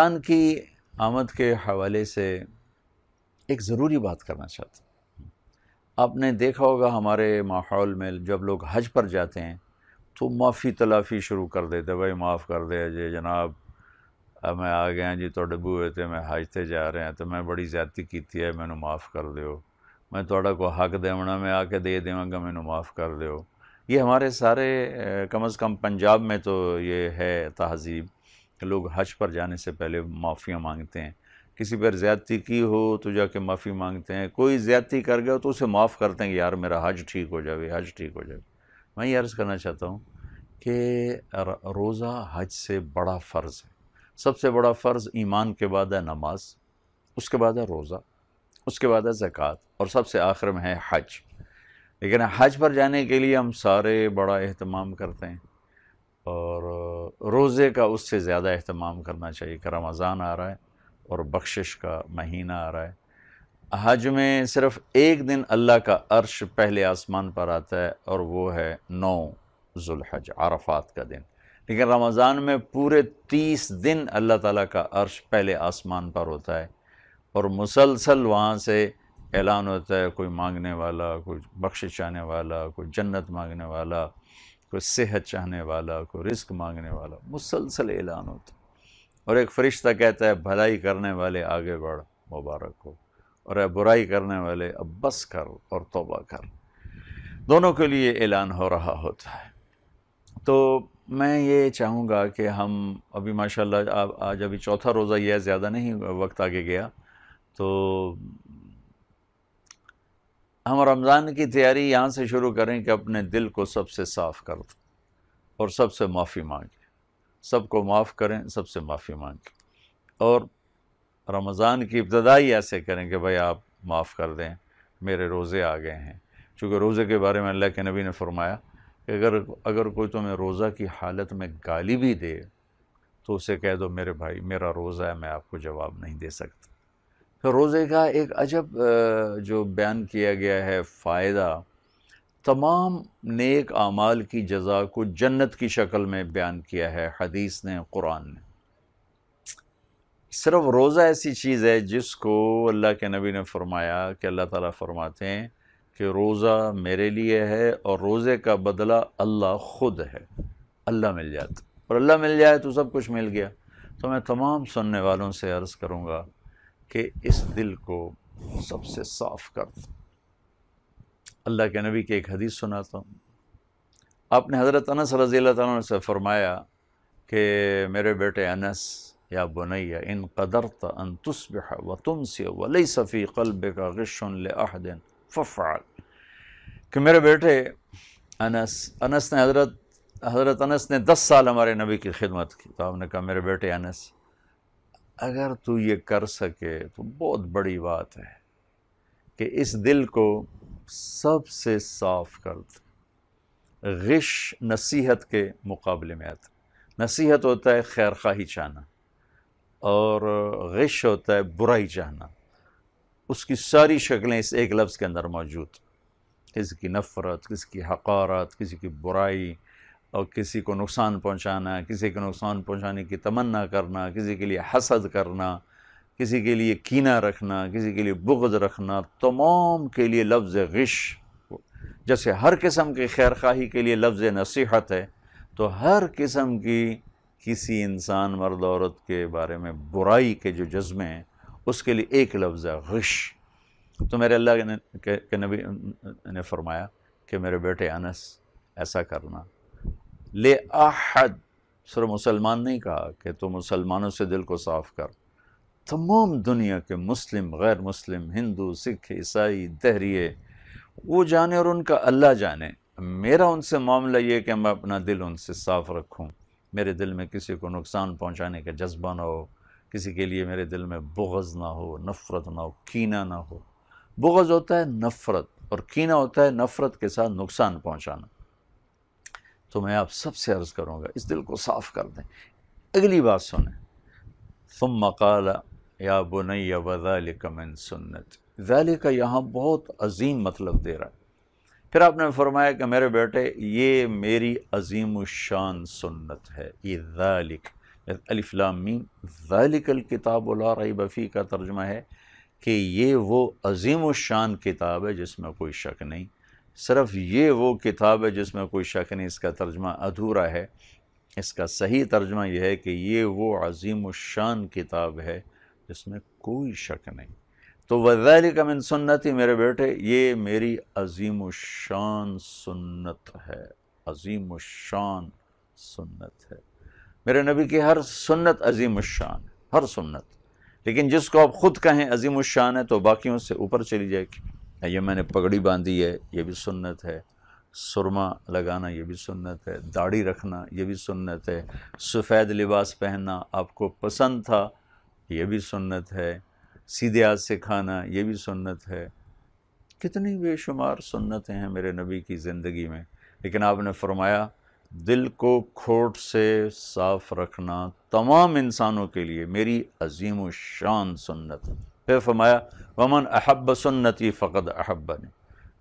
रमज़ान की आमद के हवाले से एक ज़रूरी बात करना चाहता हूँ आपने देखा होगा हमारे माहौल में जब लोग हज पर जाते हैं तो माफ़ी तलाफ़ी शुरू कर देते भाई माफ़ कर दे जी जनाब मैं आ गया जी डबू हुए थे मैं हज ते जा रहे हैं तो मैं बड़ी ज्यादती की है मैं माफ़ कर दो मैं थोड़ा को हक देवना मैं आके दे देवगा मैं माफ़ कर दो ये हमारे सारे कम अज़ कम पंजाब में तो ये है तहजीब लोग हज पर जाने से पहले माफ़ियाँ मांगते हैं किसी पर ज़्यादती की हो तो जाके माफ़ी मांगते हैं कोई ज़्यादती कर गया तो उसे माफ़ करते हैं यार मेरा हज ठीक हो जाए हज ठीक हो जाए मैं ये अर्ज़ करना चाहता हूँ कि रोज़ा हज से बड़ा फ़र्ज़ है सबसे बड़ा फ़र्ज़ ईमान के बाद है नमाज उसके बाद है रोज़ा उसके बाद है ज़क़़त और सबसे आखिर में है हज लेकिन हज पर जाने के लिए हम सारे बड़ा अहतमाम करते हैं और रोज़े का उससे ज़्यादा अहतमाम करना चाहिए कि रमज़ान आ रहा है और बख्शिश का महीना आ रहा है हज में सिर्फ़ एक दिन अल्लाह का अर्श पहले आसमान पर आता है और वो है नौ जुल्हज आरफात का दिन लेकिन रमज़ान में पूरे तीस दिन अल्लाह ताला का अर्श पहले आसमान पर होता है और मुसलसल वहाँ से ऐलान होता है कोई मांगने वाला कोई बख्शिश आने वाला कोई जन्नत मांगने वाला कोई सेहत चाहने वाला कोई रिस्क मांगने वाला मुसलसल ऐलान होता और एक फ़रिश्ता कहता है भलाई करने वाले आगे बढ़ मुबारक हो और बुराई करने वाले अब बस कर और तोबा कर दोनों के लिए ऐलान हो रहा होता है तो मैं ये चाहूँगा कि हम अभी माशाल्लाह आज अभी चौथा रोज़ा यह ज़्यादा नहीं वक्त आगे गया तो हम रमज़ान की तैयारी यहाँ से शुरू करें कि अपने दिल को सबसे साफ़ कर दें और सबसे माफ़ी मांगें सबको माफ़ करें सबसे माफ़ी मांगें और रमज़ान की इब्तदाई ऐसे करें कि भाई आप माफ़ कर दें मेरे रोज़े आ गए हैं चूँकि रोज़े के बारे में अल्लाह के नबी ने फरमाया कि अगर अगर कोई तुम्हें रोज़ा की हालत में गाली भी दे तो उसे कह दो मेरे भाई मेरा रोज़ा है मैं आपको जवाब नहीं दे सकता तो रोज़े का एक अजब जो बयान किया गया है फ़ायदा तमाम नेक आमाल की जजा को जन्नत की शक्ल में बयान किया है हदीस ने कुरान ने सिर्फ रोज़ा ऐसी चीज़ है जिसको अल्लाह के नबी ने फरमाया कि अल्लाह ताला फरमाते हैं कि रोज़ा मेरे लिए है और रोज़े का बदला अल्लाह ख़ुद है अल्लाह मिल जाता तो। और अल्लाह मिल जाए तो सब कुछ मिल गया तो मैं तमाम सुनने वालों से अर्ज़ करूँगा कि इस दिल को सबसे साफ कर दो अल्लाह के नबी के एक हदीस सुनाता हूँ आपने हज़रत अनस रज़ी अल्लाह से फ़रमाया कि मेरे बेटे अनस या बुनैया इन कदर तन तस्बह व तुम से वलई सफ़ी कल्ब का गशन फाल कि मेरे बेटे अनस अनस ने हज़रत हज़रत अनस ने दस साल हमारे नबी की खिदमत की तो आपने कहा मेरे बेटे अनस अगर तू ये कर सके तो बहुत बड़ी बात है कि इस दिल को सबसे साफ कर दे गिश नसीहत के मुकाबले में आता नसीहत होता है खैर खाही चाहना और गिश होता है बुराई चाहना उसकी सारी शक्लें इस एक लफ्ज़ के अंदर मौजूद किसी की नफ़रत किसी की हकारत किसी की बुराई और किसी को नुकसान पहुंचाना किसी को नुकसान पहुंचाने की तमन्ना करना किसी के लिए हसद करना किसी के लिए कीना रखना किसी के लिए बुगज रखना तमाम के लिए लफ्ज़ गिश जैसे हर किस्म के खैर खाही के लिए लफ्ज़ नसीहत है तो हर किस्म की किसी इंसान मर्द औरत के बारे में बुराई के जो जज्बे हैं उसके लिए एक लफ्ज़ गिश तो मेरे अल्लाह के नबी ने फरमाया कि मेरे बेटे अनस ऐसा करना ले आहद सर मुसलमान नहीं कहा कि तो मुसलमानों से दिल को साफ़ कर तमाम दुनिया के मुस्लिम गैर मुस्लिम हिंदू सिख ईसाई दहरिए वो जाने और उनका अल्लाह जाने मेरा उनसे मामला ये कि मैं अपना दिल उनसे साफ़ रखूँ मेरे दिल में किसी को नुकसान पहुँचाने का जज्बा ना हो किसी के लिए मेरे दिल में बुगज़ ना हो नफ़रत ना हो कीना ना हो बुगज़ होता है नफ़रत और कीना होता है नफ़रत के साथ नुकसान पहुँचाना तो मैं आप सबसे अर्ज़ करूँगा इस दिल को साफ़ कर दें अगली बात सुने तुम मकाल या बुनैया वज़ालिकमिन सुन्नत ज़ाली का यहाँ बहुत अजीम मतलब दे रहा है फिर आपने फरमाया कि मेरे बेटे ये मेरी अजीम शान सुन्नत है ये वालिक अलिफ्लामीम वालिकल किताब रही बफ़ी का तर्जमा है कि ये वो अजीम शान किताब है जिसमें कोई शक नहीं सिर्फ ये वो किताब है जिसमें कोई शक नहीं इसका तर्जमा अधूरा है इसका सही तर्जमा यह है कि ये वो अजीम शान किताब है जिसमें कोई शक नहीं तो वजैल का मिन सुन्नत ही मेरे बेटे ये मेरी अजीम शान सुन्नत है अजीम शान सुन्नत है मेरे नबी की हर सुन्नत अजीम शान हर सुन्नत लेकिन जिसको आप ख़ुद कहें अजीम शान है तो बाकियों से ऊपर चली जाएगी ये मैंने पगड़ी बांधी है ये भी सुन्नत है सुरमा लगाना ये भी सुन्नत है दाढ़ी रखना ये भी सुन्नत है सफ़ेद लिबास पहनना आपको पसंद था ये भी सुन्नत है सीधे हाथ से खाना ये भी सुन्नत है कितनी बेशुमार सुन्नतें हैं मेरे नबी की ज़िंदगी में लेकिन आपने फरमाया दिल को खोट से साफ़ रखना तमाम इंसानों के लिए मेरी अजीम शान सुन्नत है फिर फरमाया वमन अहब सुन्नति फ़कद अहब्बनी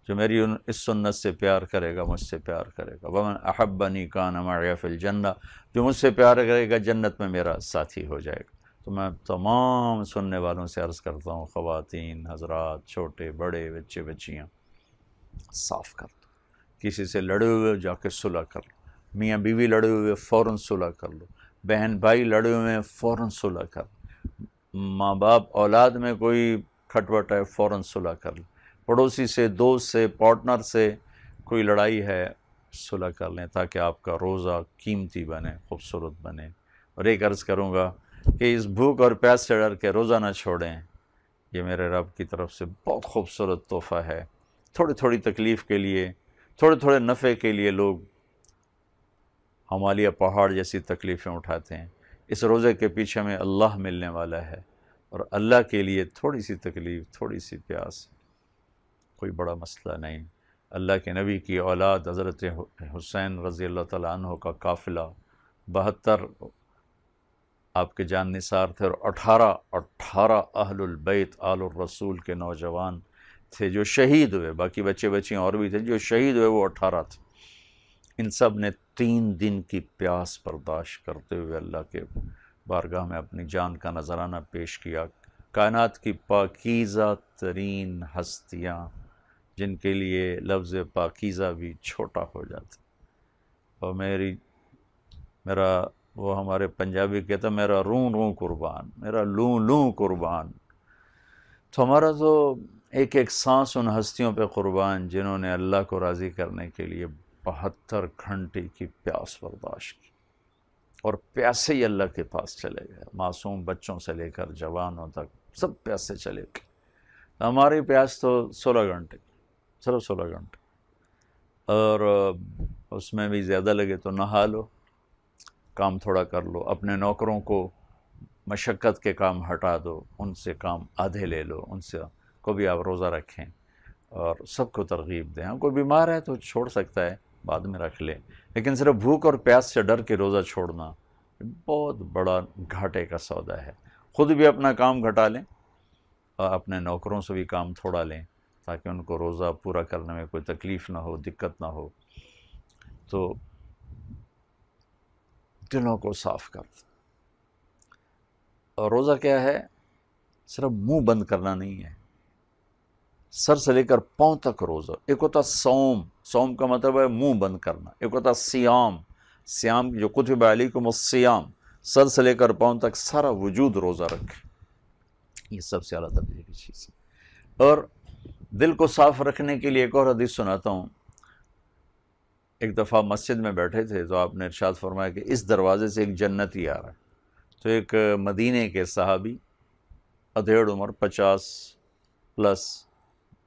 जो मेरी उन इस सुन्नत से प्यार करेगा मुझसे प्यार करेगा वमन अहबनी कान मायाफिल जन्ना जो मुझसे प्यार करेगा जन्नत में मेरा साथी हो जाएगा तो मैं तमाम सुनने वालों से अर्ज़ करता हूँ ख़वातीन हजरात छोटे बड़े बच्चे बच्चियाँ साफ़ कर लो किसी से लड़े हुए जाके सुलह कर लो मियाँ बीवी लड़े हुए फ़ौर सुलह कर लो बहन भाई लड़े हुए हैं फ़ौर सुलह कर माँ बाप औलाद में कोई खटवट है फ़ौर सुलह कर लें पड़ोसी से दोस्त से पार्टनर से कोई लड़ाई है सुलह कर लें ताकि आपका रोज़ा कीमती बने खूबसूरत बने और एक अर्ज़ करूँगा कि इस भूख और प्यास से डर के रोज़ा ना छोड़ें ये मेरे रब की तरफ से बहुत खूबसूरत तोहफ़ा है थोड़ी थोड़ी तकलीफ़ के लिए थोड़े थोड़े नफ़े के लिए लोग हमालिया पहाड़ जैसी तकलीफ़ें उठाते हैं इस रोज़े के पीछे हमें अल्लाह मिलने वाला है और अल्लाह के लिए थोड़ी सी तकलीफ़ थोड़ी सी प्यास कोई बड़ा मसला नहीं अल्लाह के नबी की औलाद हज़रत हुसैन रज़ी अल्लाह तहों का काफ़िला बहत्तर आपके जान निसार थे और अठारह अठारह अहलबैत आल रसूल के नौजवान थे जो शहीद हुए बाकी बच्चे बच्चियाँ और भी थे जो शहीद हुए वो अठारह थे इन सब ने तीन दिन की प्यास बर्दाश्त करते हुए अल्लाह के बारगाह में अपनी जान का नजराना पेश किया कायनात की पाकीज़ा तरीन हस्तियाँ जिनके लिए लफ्ज़ पाकीज़ा भी छोटा हो जाता और मेरी मेरा वो हमारे पंजाबी कहते हैं मेरा रू रू कुर्बान मेरा लू लू कुर्बान तो हमारा तो एक एक सांस उन हस्तियों पे कुर्बान जिन्होंने अल्लाह को राज़ी करने के लिए बहत्तर घंटे की प्यास बर्दाश्त की और प्यासे ही अल्लाह के पास चले गए मासूम बच्चों से लेकर जवानों तक सब प्यासे चले गए तो हमारी प्यास तो सोलह घंटे सिर्फ सोलह घंटे और उसमें भी ज़्यादा लगे तो नहा लो काम थोड़ा कर लो अपने नौकरों को मशक्क़त के काम हटा दो उनसे काम आधे ले लो उनसे को भी आप रोज़ा रखें और सबको तरगीब दें हाँ, कोई बीमार है तो छोड़ सकता है बाद में रख लें लेकिन सिर्फ भूख और प्यास से डर के रोज़ा छोड़ना बहुत बड़ा घाटे का सौदा है ख़ुद भी अपना काम घटा लें और अपने नौकरों से भी काम थोड़ा लें ताकि उनको रोज़ा पूरा करने में कोई तकलीफ़ ना हो दिक्कत ना हो तो दिलों को साफ़ कर और रोज़ा क्या है सिर्फ मुंह बंद करना नहीं है सर से लेकर पाँव तक रोज़ा एक होता सोम सोम का मतलब है मुंह बंद करना एक होता सियाम सियाम जो कुतब अली को मसियाम सर से लेकर पाँव तक सारा वजूद रोज़ा रखे ये सबसे अला तबीर की चीज़ है और दिल को साफ़ रखने के लिए एक और हदीस सुनाता हूँ एक दफ़ा मस्जिद में बैठे थे तो आपने इरशाद फरमाया कि इस दरवाज़े से एक जन्नती आ रहा है तो एक मदीने के सहाबी अधेड़ उम्र पचास प्लस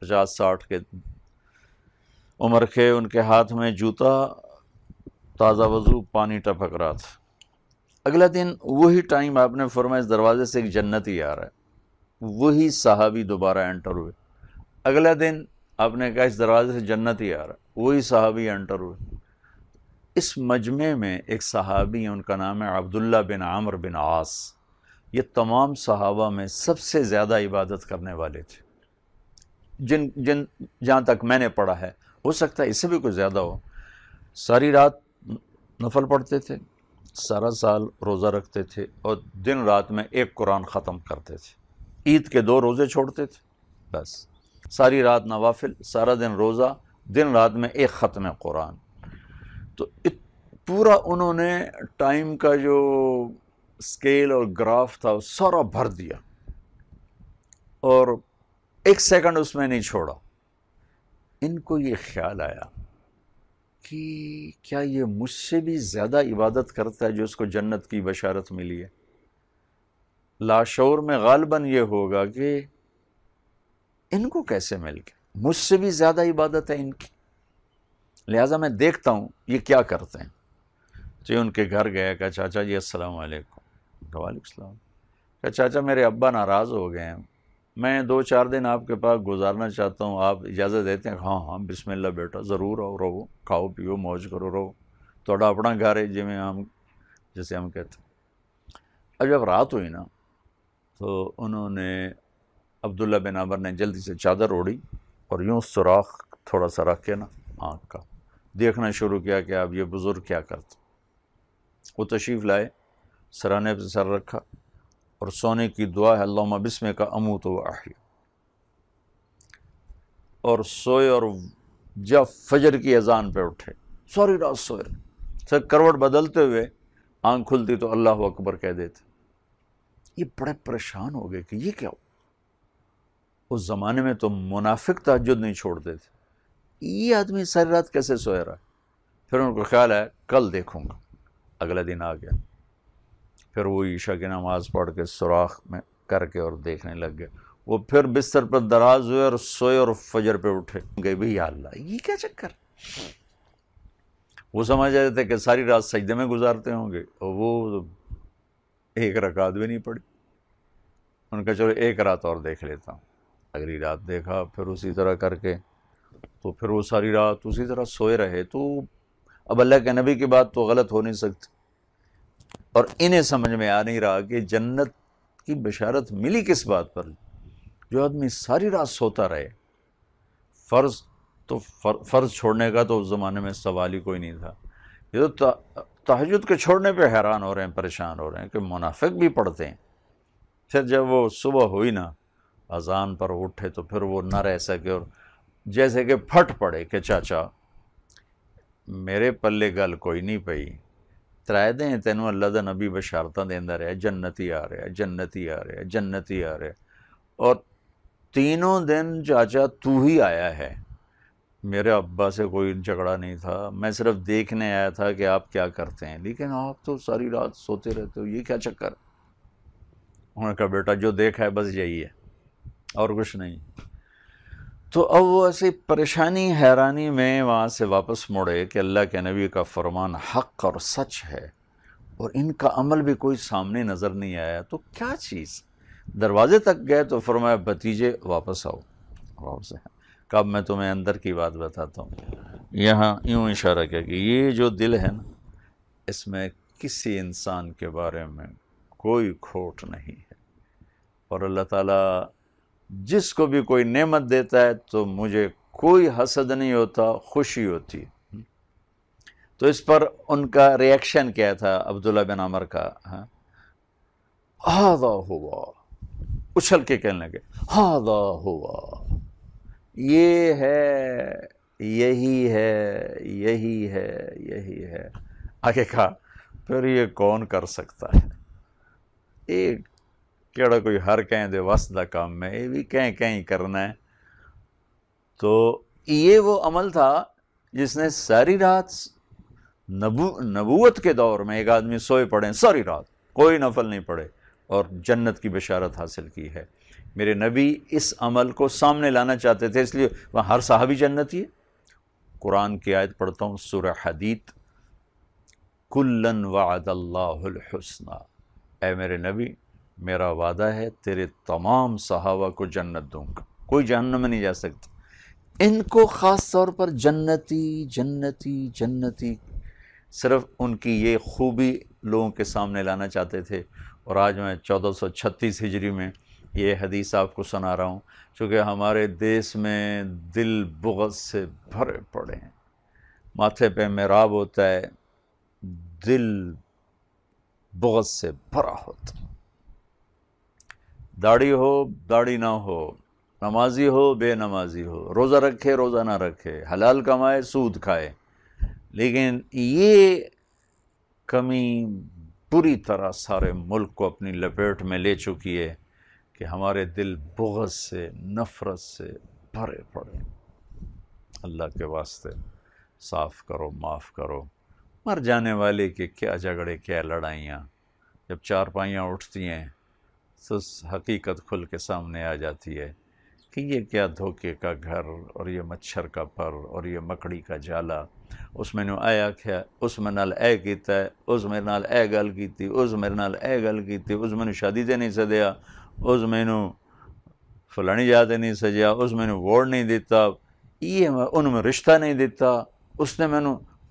पचास साठ के उम्र के उनके हाथ में जूता ताज़ा वज़ू पानी टपक रहा था अगला दिन वही टाइम आपने फरमा इस दरवाज़े से एक जन्नती आ रहा है वही साहबी दोबारा एंटर हुए अगले दिन आपने कहा इस दरवाज़े से जन्नत ही आ रहा है वही साहबी एंटर हुए इस मजमे में एक सहाबी हैं उनका नाम है अब्दुल्ला बिन आमर बिन आस ये तमाम सहाबा में सबसे ज़्यादा इबादत करने वाले थे जिन जिन जहाँ तक मैंने पढ़ा है हो सकता है इससे भी कुछ ज़्यादा हो सारी रात नफल पढ़ते थे सारा साल रोज़ा रखते थे और दिन रात में एक कुरान ख़त्म करते थे ईद के दो रोज़े छोड़ते थे बस सारी रात नवाफिल सारा दिन रोज़ा दिन रात में एक ख़त्म कुरान तो इत, पूरा उन्होंने टाइम का जो स्केल और ग्राफ था वो सारा भर दिया और एक सेकंड उसमें नहीं छोड़ा इनको ये ख्याल आया कि क्या ये मुझसे भी ज़्यादा इबादत करता है जो उसको जन्नत की बशारत मिली है लाशोर में गालबन ये होगा कि इनको कैसे मिल गया मुझसे भी ज़्यादा इबादत है इनकी लिहाजा मैं देखता हूँ ये क्या करते हैं तो उनके घर गया कहा चाचा जी असल वालेकुम वालेकाम चाचा मेरे अब्बा नाराज़ हो गए हैं मैं दो चार दिन आपके पास गुजारना चाहता हूँ आप इजाज़त देते हैं हाँ हाँ बिस्मिल्ला बेटा ज़रूर आओ रहो खाओ पियो मौज करो रहो थोड़ा अपना घर है जिमें हम जैसे हम कहते अब जब रात हुई ना तो उन्होंने अब्दुल्ला बिन आमर ने जल्दी से चादर ओढ़ी और यूँ सुराख थोड़ा सा रख के ना आँख का देखना शुरू किया कि आप ये बुज़ुर्ग क्या करते वो तशरीफ़ लाए सराहने पर सर रखा और सोने की दुआ है अल्लाह बिस्मे का अमू तो आहिया और सोए और जब फजर की अजान पे उठे सॉरी रात सोए सर करवट बदलते हुए आंख खुलती तो अल्लाह अकबर कह देते ये बड़े परेशान हो गए कि ये क्या हो उस ज़माने में तो मुनाफिक तजुद नहीं छोड़ते थे ये आदमी सारी रात कैसे सोए रहा फिर उनको ख्याल है कल देखूंगा अगला दिन आ गया फिर वो ईशा की नमाज़ पढ़ के सुराख में करके और देखने लग गए वो फिर बिस्तर पर दराज हुए और सोए और फजर पे उठे गए भाई अल्लाह ये क्या चक्कर वो समझ रहे थे कि सारी रात सजदे में गुजारते होंगे और वो एक रकात भी नहीं पड़ी उनका चलो एक रात और देख लेता हूँ अगली रात देखा फिर उसी तरह करके तो फिर वो सारी रात उसी तरह सोए रहे तो अब अल्लाह के नबी की बात तो गलत हो नहीं सकती और इन्हें समझ में आ नहीं रहा कि जन्नत की बशारत मिली किस बात पर जो आदमी सारी रात सोता रहे फ़र्ज तो फ़र्ज छोड़ने का तो उस ज़माने में सवाल ही कोई नहीं था ये तो तहजद के छोड़ने पे हैरान हो रहे हैं परेशान हो रहे हैं कि मुनाफिक भी पढ़ते हैं फिर जब वो सुबह हुई ना अजान पर उठे तो फिर वो ना रह सके और जैसे कि फट पड़े कि चाचा मेरे पल्ले गल कोई नहीं पई ਤਰਾਇਦੇ ਹੈ ਤੈਨੂੰ ਅੱਲਾ ਦਾ ਨਬੀ ਬਸ਼ਾਰਤਾਂ ਦਿੰਦਾ आ रहा ਆ ਰਿਹਾ आ रहा ਰਿਹਾ ਜੰਨਤੀ आ रहा और तीनों दिन चाचा तू ही आया है मेरे अब्बा से कोई झगड़ा नहीं था मैं सिर्फ देखने आया था कि आप क्या करते हैं लेकिन आप तो सारी रात सोते रहते हो ये क्या चक्कर उन्होंने कहा बेटा जो देखा है बस यही है और कुछ नहीं तो अब वो ऐसी परेशानी हैरानी में वहाँ से वापस मुड़े कि अल्लाह के नबी का फरमान हक और सच है और इनका अमल भी कोई सामने नज़र नहीं आया तो क्या चीज़ दरवाजे तक गए तो फरमाया भतीजे वापस आओ वापस कब मैं तुम्हें अंदर की बात बताता हूँ यहाँ यूँ इशारा किया कि ये जो दिल है ना इसमें किसी इंसान के बारे में कोई खोट नहीं है और अल्लाह ताला जिसको भी कोई नेमत देता है तो मुझे कोई हसद नहीं होता खुशी होती तो इस पर उनका रिएक्शन क्या था अब्दुल्ला बिन अमर का हाँ? हाद हुआ उछल के कहने लगे हाद हुआ ये है यही है यही है यही है आगे कहा फिर ये कौन कर सकता है एक कहिड़ा कोई हर कहें दे वस काम कमु ये भी बि कंहिं कंहिं करना है तो ये वो अमल था जिसने सारी रात नबू नबूत के दौर में एक आदमी सोए पड़े सारी रात कोई नफल नहीं पड़े और जन्नत की बशारत हासिल की है मेरे नबी इस अमल को सामने लाना चाहते थे इसलिए वहाँ हर साहबी जन्नत ही है कुरान की आयत पढ़ता हूँ सुर हदीत कुल्लन वादल्लासना ए मेरे नबी मेरा वादा है तेरे तमाम सहावा को जन्नत दूंगा कोई जहन्नम में नहीं जा सकता इनको ख़ास तौर पर जन्नती जन्नती जन्नती सिर्फ उनकी ये खूबी लोगों के सामने लाना चाहते थे और आज मैं 1436 हिजरी में ये हदीस आपको सुना रहा हूँ चूँकि हमारे देश में दिल बुगत से भरे पड़े हैं माथे पे मेराब होता है दिल बुगत से भरा होता है दाढ़ी हो दाढ़ी ना हो नमाजी हो बेनमाजी हो रोज़ा रखे रोज़ा ना रखे हलाल कमाए सूद खाए लेकिन ये कमी बुरी तरह सारे मुल्क को अपनी लपेट में ले चुकी है कि हमारे दिल बुगज से नफ़रत से भरे पड़े अल्लाह के वास्ते साफ़ करो माफ़ करो मर जाने वाले के क्या झगड़े क्या लड़ाइयाँ जब चार पाइयाँ उठती हैं तो हकीकत खुल के सामने आ जाती है कि ये क्या धोखे का घर और ये मच्छर का पर और ये मकड़ी का जाला उस मैंने आया क्या उस मेरे नाल ए है उस मेरे नाल ए गल की उस मेरे नाल ए गल की उस मैंने शादी से नहीं सदया उस मैनू फलानी जात नहीं सजा उस मैंने वोट नहीं दिता ये उनमें रिश्ता नहीं दिता उसने मैं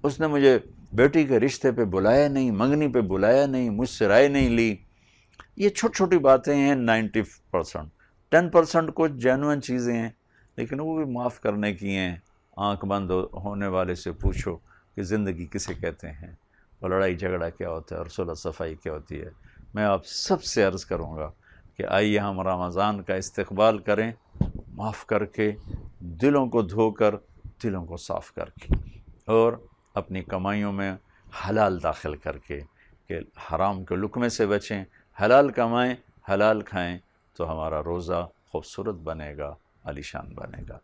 उसने मुझे बेटी के रिश्ते पे बुलाया नहीं मंगनी पे बुलाया नहीं मुझसे राय नहीं ली ये छोटी छोटी बातें हैं नाइन्टी परसेंट टेन परसेंट कुछ जेनुअन चीज़ें हैं लेकिन वो भी माफ़ करने की हैं आंख बंद हो, होने वाले से पूछो कि ज़िंदगी किसे कहते हैं और लड़ाई झगड़ा क्या होता है और सुलह सफाई क्या होती है मैं आप सबसे अर्ज़ करूँगा कि आइए हम रमज़ान का इस्तबाल करें माफ़ करके दिलों को धोकर दिलों को साफ़ करके और अपनी कमाइयों में हलाल दाखिल करके कि हराम के लुकमे से बचें हलाल कमाएं हलाल खाएं तो हमारा रोज़ा खूबसूरत बनेगा अलीशान बनेगा